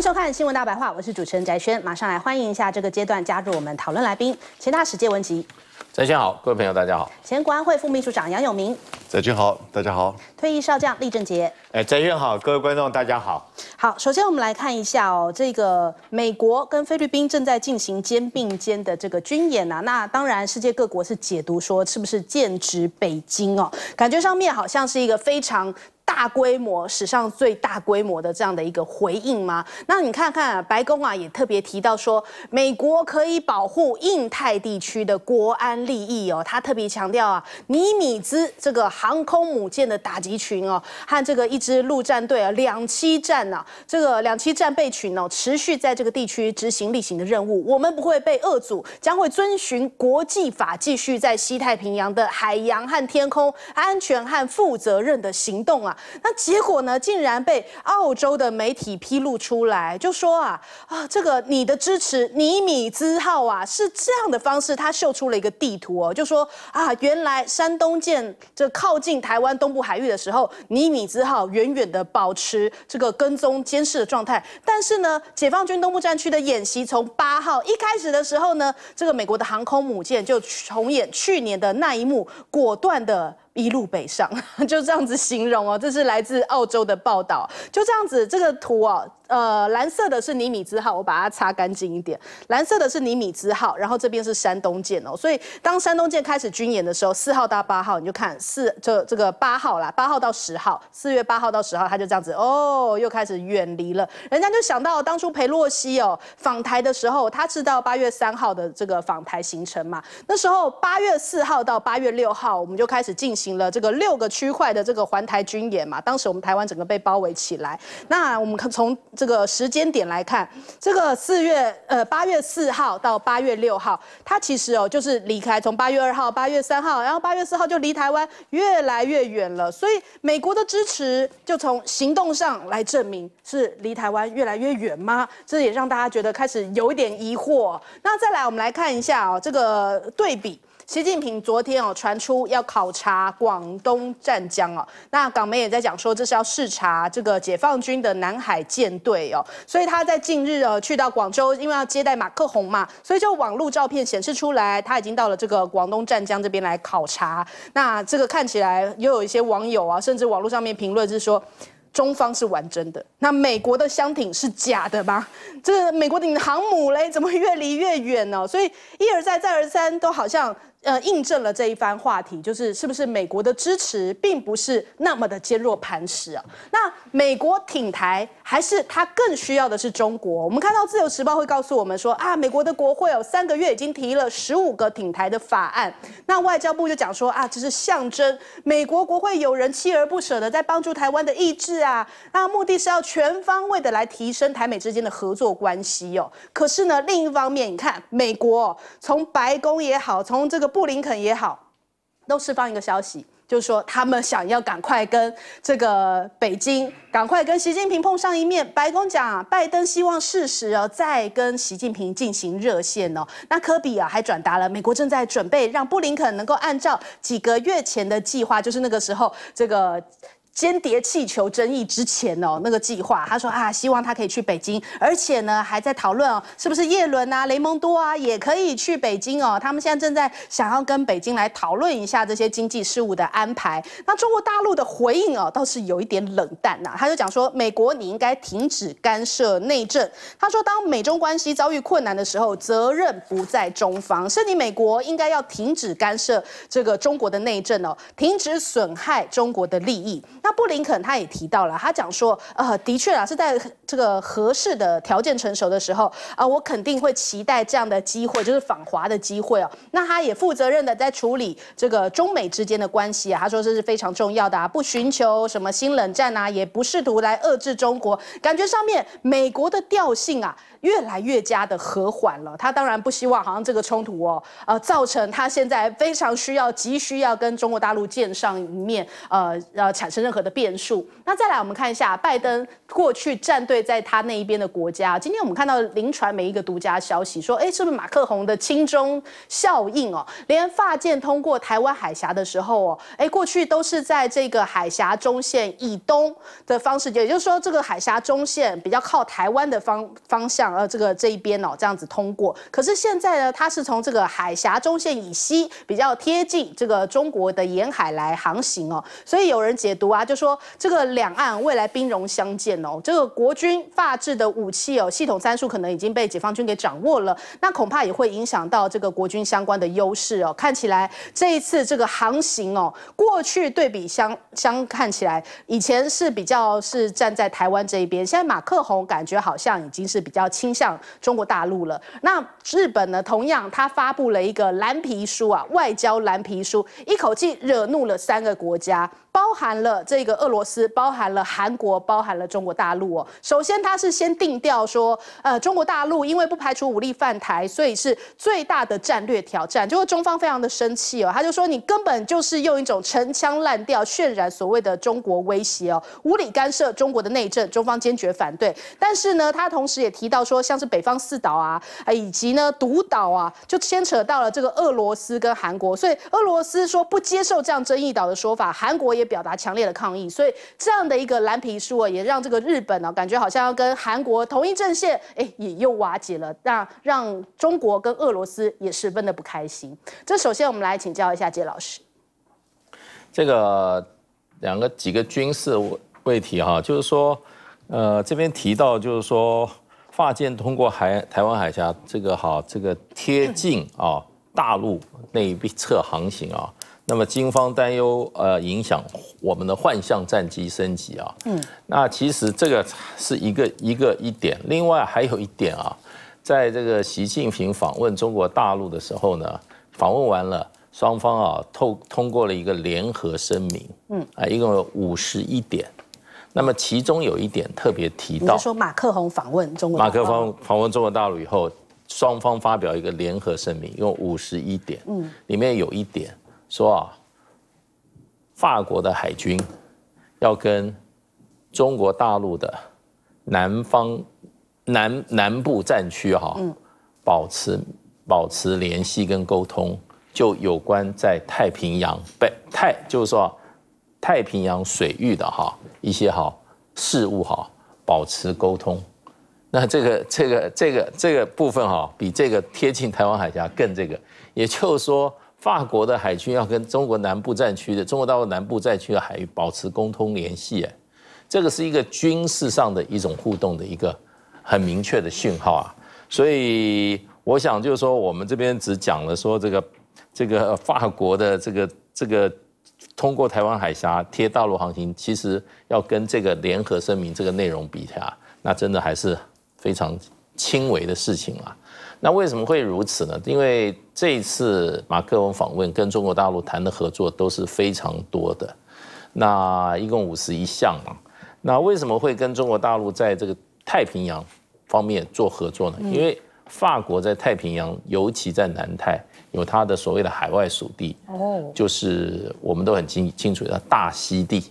迎收看新闻大白话，我是主持人翟轩，马上来欢迎一下这个阶段加入我们讨论来宾，前大使谢文吉。翟轩好，各位朋友大家好。前国安会副秘书长杨永明。翟军好，大家好。退役少将李正杰。哎，翟轩好，各位观众大家好。好，首先我们来看一下哦，这个美国跟菲律宾正在进行肩并肩的这个军演啊，那当然世界各国是解读说是不是剑指北京哦，感觉上面好像是一个非常。大规模史上最大规模的这样的一个回应吗？那你看看白宫啊，也特别提到说，美国可以保护印太地区的国安利益哦。他特别强调啊，尼米兹这个航空母舰的打击群哦，和这个一支陆战队啊，两栖战啊，这个两栖战备群哦，持续在这个地区执行例行的任务。我们不会被遏阻，将会遵循国际法，继续在西太平洋的海洋和天空安全和负责任的行动啊。那结果呢？竟然被澳洲的媒体披露出来，就说啊啊，这个你的支持尼米兹号啊，是这样的方式，它秀出了一个地图哦，就说啊，原来山东舰这靠近台湾东部海域的时候，尼米兹号远远的保持这个跟踪监视的状态。但是呢，解放军东部战区的演习从八号一开始的时候呢，这个美国的航空母舰就重演去年的那一幕，果断的。一路北上，就这样子形容哦。这是来自澳洲的报道，就这样子，这个图哦。呃，蓝色的是尼米兹号，我把它擦干净一点。蓝色的是尼米兹号，然后这边是山东舰哦。所以当山东舰开始军演的时候，四号到八号，你就看四这这个八号啦，八号到十号，四月八号到十号，它就这样子哦，又开始远离了。人家就想到当初裴洛西哦访台的时候，他是到八月三号的这个访台行程嘛，那时候八月四号到八月六号，我们就开始进行了这个六个区块的这个环台军演嘛。当时我们台湾整个被包围起来，那我们从这个时间点来看，这个四月呃八月四号到八月六号，他其实哦就是离开，从八月二号、八月三号，然后八月四号就离台湾越来越远了。所以美国的支持就从行动上来证明是离台湾越来越远吗？这也让大家觉得开始有一点疑惑。那再来我们来看一下哦这个对比。习近平昨天哦传出要考察广东湛江哦，那港媒也在讲说这是要视察这个解放军的南海舰队哦，所以他在近日呃去到广州，因为要接待马克宏嘛，所以就网络照片显示出来他已经到了这个广东湛江这边来考察。那这个看起来又有一些网友啊，甚至网络上面评论是说，中方是完真的，那美国的箱艇是假的吗？这美国的航母嘞怎么越离越远呢？所以一而再再而三都好像。呃，印证了这一番话题，就是是不是美国的支持并不是那么的坚若磐石啊？那美国挺台，还是他更需要的是中国？我们看到《自由时报》会告诉我们说啊，美国的国会哦，三个月已经提了十五个挺台的法案。那外交部就讲说啊，这是象征美国国会有人锲而不舍的在帮助台湾的意志啊，那目的是要全方位的来提升台美之间的合作关系哦。可是呢，另一方面，你看美国从白宫也好，从这个布林肯也好，都释放一个消息，就是说他们想要赶快跟这个北京赶快跟习近平碰上一面。白宫讲，拜登希望适时哦再跟习近平进行热线哦。那科比啊还转达了，美国正在准备让布林肯能够按照几个月前的计划，就是那个时候这个。间谍气球争议之前哦，那个计划，他说啊，希望他可以去北京，而且呢，还在讨论哦，是不是叶伦啊、雷蒙多啊也可以去北京哦？他们现在正在想要跟北京来讨论一下这些经济事务的安排。那中国大陆的回应哦，倒是有一点冷淡呐。他就讲说，美国你应该停止干涉内政。他说，当美中关系遭遇困难的时候，责任不在中方，是你美国应该要停止干涉这个中国的内政哦，停止损害中国的利益。那布林肯他也提到了，他讲说，呃，的确啊，是在这个合适的条件成熟的时候，啊，我肯定会期待这样的机会，就是访华的机会哦。那他也负责任的在处理这个中美之间的关系啊，他说这是非常重要的啊，不寻求什么新冷战啊，也不试图来遏制中国，感觉上面美国的调性啊。越来越加的和缓了，他当然不希望好像这个冲突哦，呃，造成他现在非常需要急需要跟中国大陆见上一面，呃呃，产生任何的变数。那再来我们看一下拜登过去站队在他那一边的国家，今天我们看到临传每一个独家消息说，哎，是不是马克宏的亲中效应哦？连发舰通过台湾海峡的时候哦，哎，过去都是在这个海峡中线以东的方式，也就是说这个海峡中线比较靠台湾的方方向。呃，这个这一边哦，这样子通过。可是现在呢，它是从这个海峡中线以西，比较贴近这个中国的沿海来航行哦。所以有人解读啊，就说这个两岸未来兵戎相见哦，这个国军发制的武器哦，系统参数可能已经被解放军给掌握了，那恐怕也会影响到这个国军相关的优势哦。看起来这一次这个航行哦，过去对比相相看起来，以前是比较是站在台湾这一边，现在马克宏感觉好像已经是比较。倾向中国大陆了。那日本呢？同样，他发布了一个蓝皮书啊，外交蓝皮书，一口气惹怒了三个国家，包含了这个俄罗斯，包含了韩国，包含了中国大陆哦。首先，他是先定调说，呃，中国大陆因为不排除武力犯台，所以是最大的战略挑战。结果中方非常的生气哦，他就说你根本就是用一种陈腔滥调渲染所谓的中国威胁哦，无理干涉中国的内政，中方坚决反对。但是呢，他同时也提到。说像是北方四岛啊，以及呢独岛啊，就牵扯到了这个俄罗斯跟韩国，所以俄罗斯说不接受这样争议岛的说法，韩国也表达强烈的抗议，所以这样的一个蓝皮书啊，也让这个日本呢感觉好像要跟韩国同一阵线，哎，也又瓦解了，让让中国跟俄罗斯也十分的不开心。这首先我们来请教一下杰老师，这个两个几个军事问题哈，就是说，呃，这边提到就是说。发舰通过海台湾海峡，这个好，这个贴近啊大陆那一侧航行啊，那么军方担忧呃影响我们的幻象战机升级啊。嗯，那其实这个是一个一个一点，另外还有一点啊，在这个习近平访问中国大陆的时候呢，访问完了，双方啊透通过了一个联合声明。嗯，啊，一共有五十一点。那么其中有一点特别提到，说马克宏访问中国，马克宏访问中国大陆以后，双方发表一个联合声明，用五十一点，嗯，里面有一点说啊，法国的海军要跟中国大陆的南方南南部战区哈，嗯，保持保持联系跟沟通，就有关在太平洋北太，就是说。太平洋水域的哈一些哈事物哈保持沟通，那这个这个这个这个部分哈比这个贴近台湾海峡更这个，也就是说法国的海军要跟中国南部战区的中国大陆南部战区的海域保持沟通联系，哎，这个是一个军事上的一种互动的一个很明确的讯号啊，所以我想就是说我们这边只讲了说这个这个法国的这个这个。通过台湾海峡贴大陆航行，其实要跟这个联合声明这个内容比下，那真的还是非常轻微的事情啊。那为什么会如此呢？因为这一次马克龙访问跟中国大陆谈的合作都是非常多的，那一共五十一项嘛。那为什么会跟中国大陆在这个太平洋方面做合作呢？因为。法国在太平洋，尤其在南太，有它的所谓的海外属地，就是我们都很清清楚的，大溪地。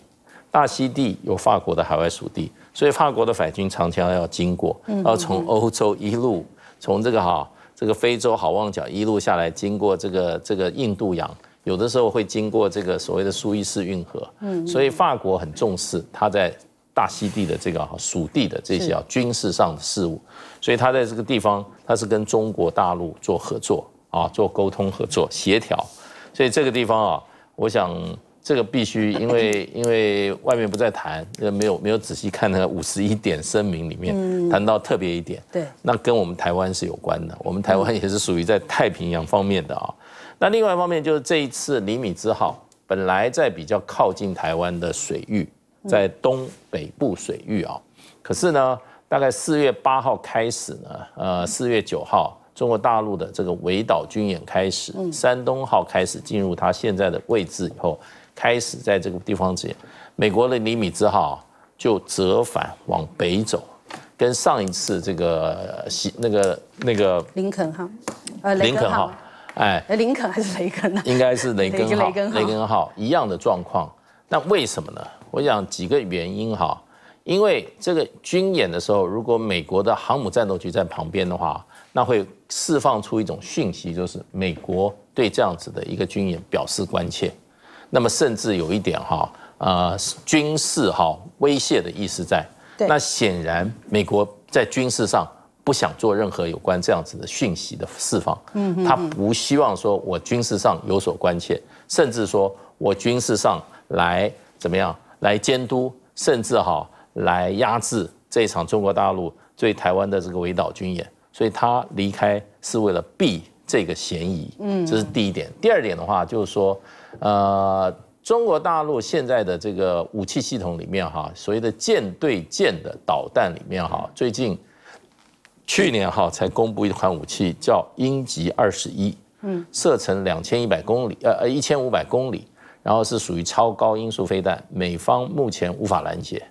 大溪地有法国的海外属地，所以法国的海军长枪要经过，要从欧洲一路从这个哈这个非洲好望角一路下来，经过这个这个印度洋，有的时候会经过这个所谓的苏伊士运河。嗯，所以法国很重视它在。大溪地的这个属地的这些啊军事上的事务，所以他在这个地方，他是跟中国大陆做合作啊，做沟通合作协调。所以这个地方啊，我想这个必须因为 因为外面不再谈，没有没有仔细看那个五十一点声明里面谈到特别一点，对，那跟我们台湾是有关的。我们台湾也是属于在太平洋方面的啊。那另外一方面就是这一次里米兹号本来在比较靠近台湾的水域。在东北部水域啊，可是呢，大概四月八号开始呢，呃，四月九号，中国大陆的这个围岛军演开始，山东号开始进入它现在的位置以后，开始在这个地方演，美国的尼米兹号就折返往北走，跟上一次这个西那个那个林肯号，呃，林肯号，哎，林肯还是雷根呢？应该是雷根号，雷根号一样的状况，那为什么呢？我讲几个原因哈，因为这个军演的时候，如果美国的航母战斗局在旁边的话，那会释放出一种讯息，就是美国对这样子的一个军演表示关切。那么甚至有一点哈，呃，军事哈威胁的意思在。那显然美国在军事上不想做任何有关这样子的讯息的释放。嗯。他不希望说我军事上有所关切，甚至说我军事上来怎么样。来监督，甚至哈来压制这一场中国大陆对台湾的这个围岛军演，所以他离开是为了避这个嫌疑，嗯，这是第一点。第二点的话就是说，呃，中国大陆现在的这个武器系统里面哈，所谓的舰对舰的导弹里面哈，最近去年哈才公布一款武器叫鹰击二十一，嗯，射程两千一百公里，呃呃，一千五百公里。然后是属于超高音速飞弹，美方目前无法拦截。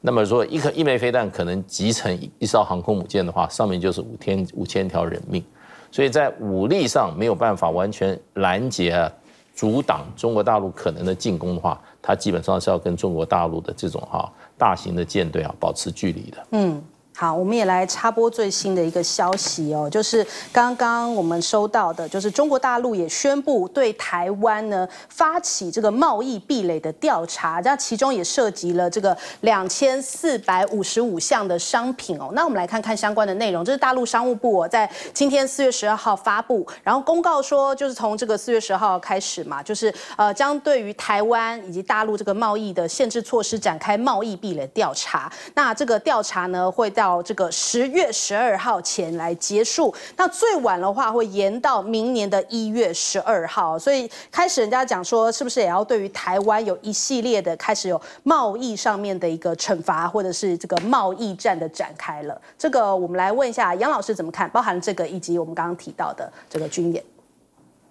那么说，一颗一枚飞弹可能集成一艘航空母舰的话，上面就是五天五千条人命。所以在武力上没有办法完全拦截啊，阻挡中国大陆可能的进攻的话，它基本上是要跟中国大陆的这种哈大型的舰队啊保持距离的。嗯。好，我们也来插播最新的一个消息哦，就是刚刚我们收到的，就是中国大陆也宣布对台湾呢发起这个贸易壁垒的调查，那其中也涉及了这个两千四百五十五项的商品哦。那我们来看看相关的内容，这是大陆商务部在今天四月十二号发布，然后公告说，就是从这个四月十号开始嘛，就是呃，将对于台湾以及大陆这个贸易的限制措施展开贸易壁垒调查。那这个调查呢，会在到这个十月十二号前来结束，那最晚的话会延到明年的一月十二号，所以开始人家讲说，是不是也要对于台湾有一系列的开始有贸易上面的一个惩罚，或者是这个贸易战的展开了？这个我们来问一下杨老师怎么看，包含这个以及我们刚刚提到的这个军演。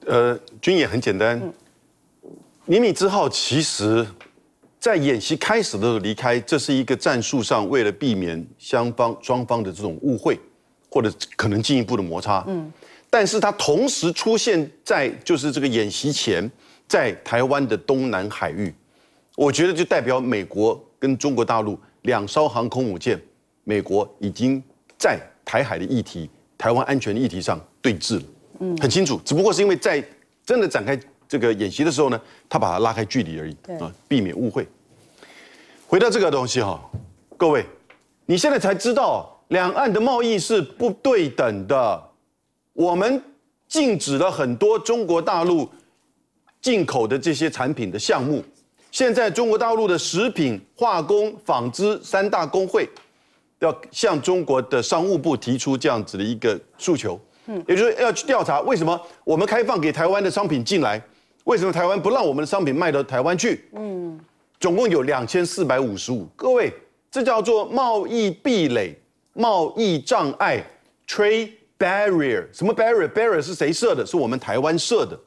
呃，军演很简单，尼米之后其实。在演习开始的时候离开，这是一个战术上为了避免双方双方的这种误会，或者可能进一步的摩擦。嗯，但是它同时出现在就是这个演习前，在台湾的东南海域，我觉得就代表美国跟中国大陆两艘航空母舰，美国已经在台海的议题、台湾安全议题上对峙了。嗯，很清楚，只不过是因为在真的展开。这个演习的时候呢，他把它拉开距离而已，啊，避免误会。回到这个东西哈，各位，你现在才知道两岸的贸易是不对等的。我们禁止了很多中国大陆进口的这些产品的项目。现在中国大陆的食品、化工、纺织三大工会要向中国的商务部提出这样子的一个诉求，嗯，也就是要去调查为什么我们开放给台湾的商品进来。为什么台湾不让我们的商品卖到台湾去？嗯，总共有两千四百五十五。各位，这叫做贸易壁垒、贸易障碍 （trade barrier）。什么 barrier？barrier 是谁设的？是我们台湾设的。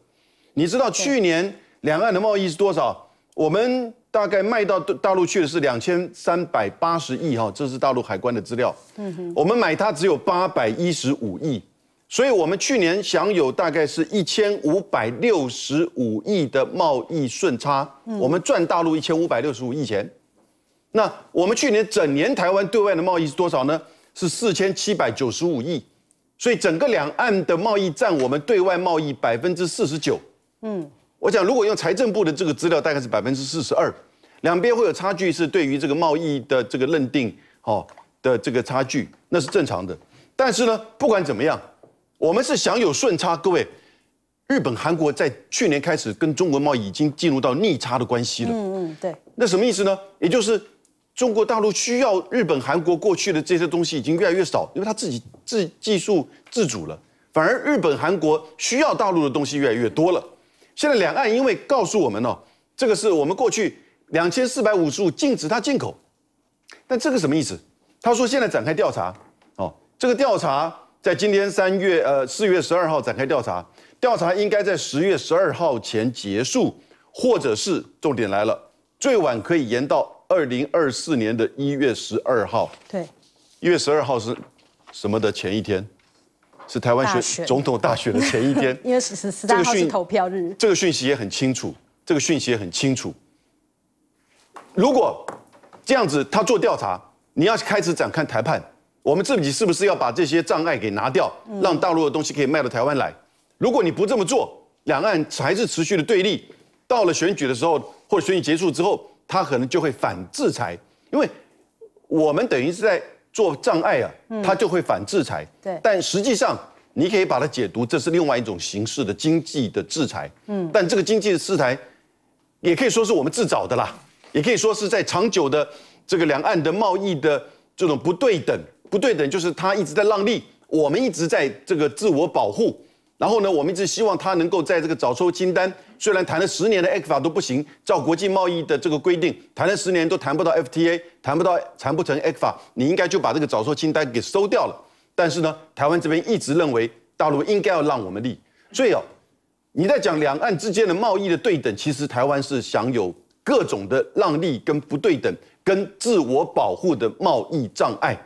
你知道去年两岸的贸易是多少？我们大概卖到大陆去的是两千三百八十亿，哈，这是大陆海关的资料。嗯哼，我们买它只有八百一十五亿。所以，我们去年享有大概是一千五百六十五亿的贸易顺差，我们赚大陆一千五百六十五亿钱。那我们去年整年台湾对外的贸易是多少呢？是四千七百九十五亿。所以，整个两岸的贸易占我们对外贸易百分之四十九。嗯，我想如果用财政部的这个资料，大概是百分之四十二，两边会有差距，是对于这个贸易的这个认定哦的这个差距，那是正常的。但是呢，不管怎么样。我们是享有顺差，各位，日本、韩国在去年开始跟中国贸易已经进入到逆差的关系了。嗯嗯，对。那什么意思呢？也就是中国大陆需要日本、韩国过去的这些东西已经越来越少，因为它自己自技术自主了，反而日本、韩国需要大陆的东西越来越多了。现在两岸因为告诉我们呢，这个是我们过去两千四百五十五禁止它进口，但这个什么意思？他说现在展开调查，哦，这个调查。在今天三月呃四月十二号展开调查，调查应该在十月十二号前结束，或者是重点来了，最晚可以延到二零二四年的一月十二号。对，一月十二号是，什么的前一天？是台湾选总统大选的前一天。因为十十三号是投票日。这个讯息也很清楚，这个讯息也很清楚。如果这样子，他做调查，你要开始展开谈判。我们自己是不是要把这些障碍给拿掉，让大陆的东西可以卖到台湾来？如果你不这么做，两岸还是持续的对立。到了选举的时候，或者选举结束之后，他可能就会反制裁，因为我们等于是在做障碍啊，他就会反制裁。对，但实际上你可以把它解读，这是另外一种形式的经济的制裁。嗯，但这个经济的制裁，也可以说是我们自找的啦，也可以说是在长久的这个两岸的贸易的这种不对等。不对等，就是他一直在让利，我们一直在这个自我保护。然后呢，我们一直希望他能够在这个早收清单。虽然谈了十年的 f 克法都不行，照国际贸易的这个规定，谈了十年都谈不到 FTA，谈不到谈不成 f 克法。你应该就把这个早收清单给收掉了。但是呢，台湾这边一直认为大陆应该要让我们利。所以哦，你在讲两岸之间的贸易的对等，其实台湾是享有各种的让利跟不对等，跟自我保护的贸易障碍。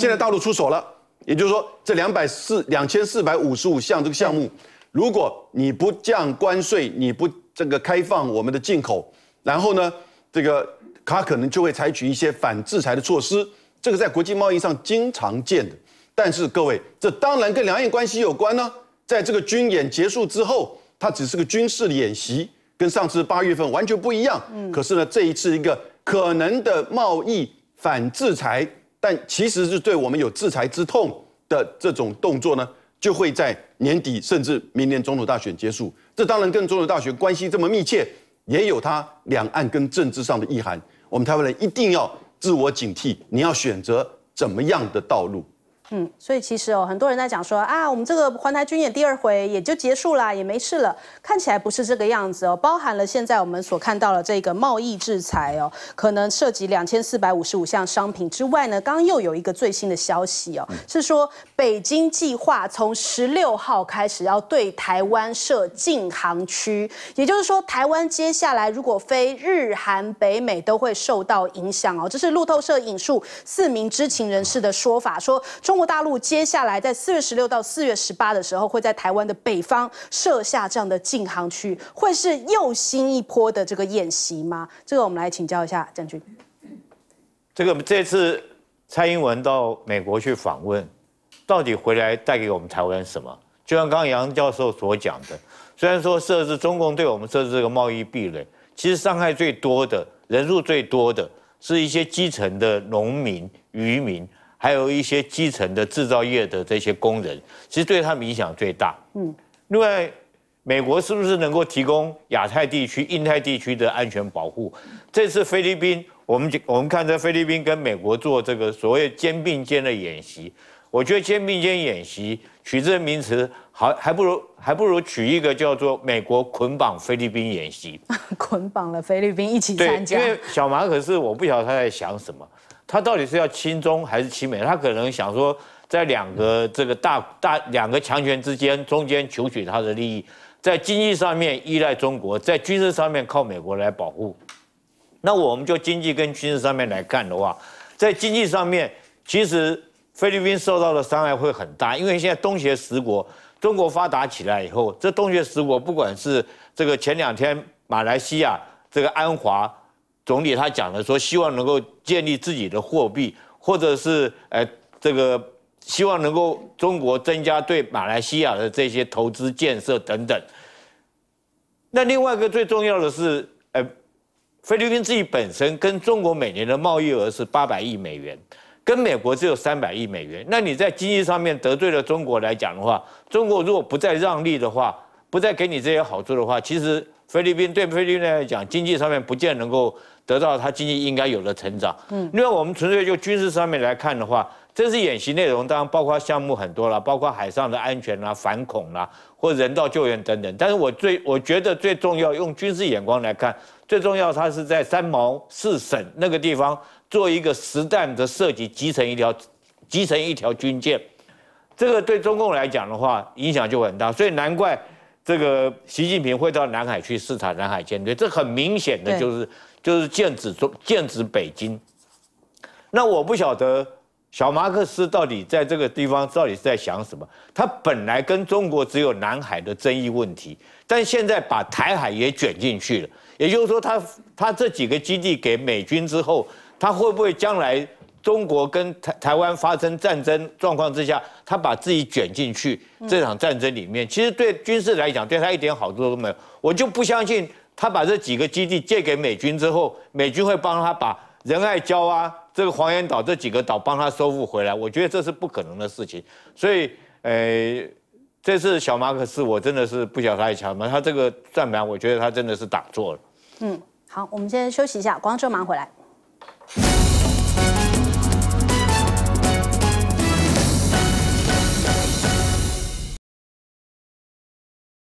现在大陆出手了，也就是说，这两百四两千四百五十五项这个项目，如果你不降关税，你不这个开放我们的进口，然后呢，这个他可能就会采取一些反制裁的措施。这个在国际贸易上经常见的。但是各位，这当然跟两岸关系有关呢。在这个军演结束之后，它只是个军事演习，跟上次八月份完全不一样。嗯。可是呢，这一次一个可能的贸易反制裁。但其实是对我们有制裁之痛的这种动作呢，就会在年底甚至明年总统大选结束。这当然跟总统大选关系这么密切，也有它两岸跟政治上的意涵。我们台湾人一定要自我警惕，你要选择怎么样的道路。嗯，所以其实哦，很多人在讲说啊，我们这个环台军演第二回也就结束啦，也没事了。看起来不是这个样子哦，包含了现在我们所看到的这个贸易制裁哦，可能涉及两千四百五十五项商品之外呢，刚刚又有一个最新的消息哦，是说北京计划从十六号开始要对台湾设禁航区，也就是说台湾接下来如果飞日韩北美都会受到影响哦。这是路透社引述四名知情人士的说法，说中。大陆接下来在四月十六到四月十八的时候，会在台湾的北方设下这样的禁航区，会是又新一波的这个演习吗？这个我们来请教一下将军。这个这次蔡英文到美国去访问，到底回来带给我们台湾什么？就像刚刚杨教授所讲的，虽然说设置中共对我们设置这个贸易壁垒，其实伤害最多的、人数最多的，是一些基层的农民、渔民。还有一些基层的制造业的这些工人，其实对他们影响最大。嗯，另外，美国是不是能够提供亚太地区、印太地区的安全保护？这次菲律宾，我们我们看在菲律宾跟美国做这个所谓肩并肩的演习，我觉得肩并肩演习取这个名词，好，还不如还不如取一个叫做“美国捆绑菲律宾”演习，捆绑了菲律宾一起参加。因为小马可是我不晓得他在想什么。他到底是要亲中还是亲美？他可能想说，在两个这个大大两个强权之间中间求取他的利益，在经济上面依赖中国，在军事上面靠美国来保护。那我们就经济跟军事上面来看的话，在经济上面，其实菲律宾受到的伤害会很大，因为现在东协十国中国发达起来以后，这东协十国不管是这个前两天马来西亚这个安华。总理他讲了说，希望能够建立自己的货币，或者是呃，这个希望能够中国增加对马来西亚的这些投资建设等等。那另外一个最重要的是，呃，菲律宾自己本身跟中国每年的贸易额是八百亿美元，跟美国只有三百亿美元。那你在经济上面得罪了中国来讲的话，中国如果不再让利的话，不再给你这些好处的话，其实。菲律宾对菲律宾来讲，经济上面不见能够得到它经济应该有的成长。嗯，另外我们纯粹就军事上面来看的话，这次演习内容当然包括项目很多了，包括海上的安全啦、反恐啦，或人道救援等等。但是我最我觉得最重要，用军事眼光来看，最重要它是在三毛四省那个地方做一个实弹的射击，集成一条，集成一条军舰，这个对中共来讲的话影响就很大，所以难怪。这个习近平会到南海去视察南海舰队，这很明显的就是就是剑指中剑指北京。那我不晓得小马克思到底在这个地方到底是在想什么？他本来跟中国只有南海的争议问题，但现在把台海也卷进去了。也就是说，他他这几个基地给美军之后，他会不会将来？中国跟台台湾发生战争状况之下，他把自己卷进去这场战争里面，其实对军事来讲，对他一点好处都没有。我就不相信他把这几个基地借给美军之后，美军会帮他把仁爱礁啊、这个黄岩岛这几个岛帮他收复回来。我觉得这是不可能的事情。所以，呃，这次小马可是我真的是不晓得他什吗？他这个算盘，我觉得他真的是打错了。嗯，好，我们先休息一下，广州马上回来。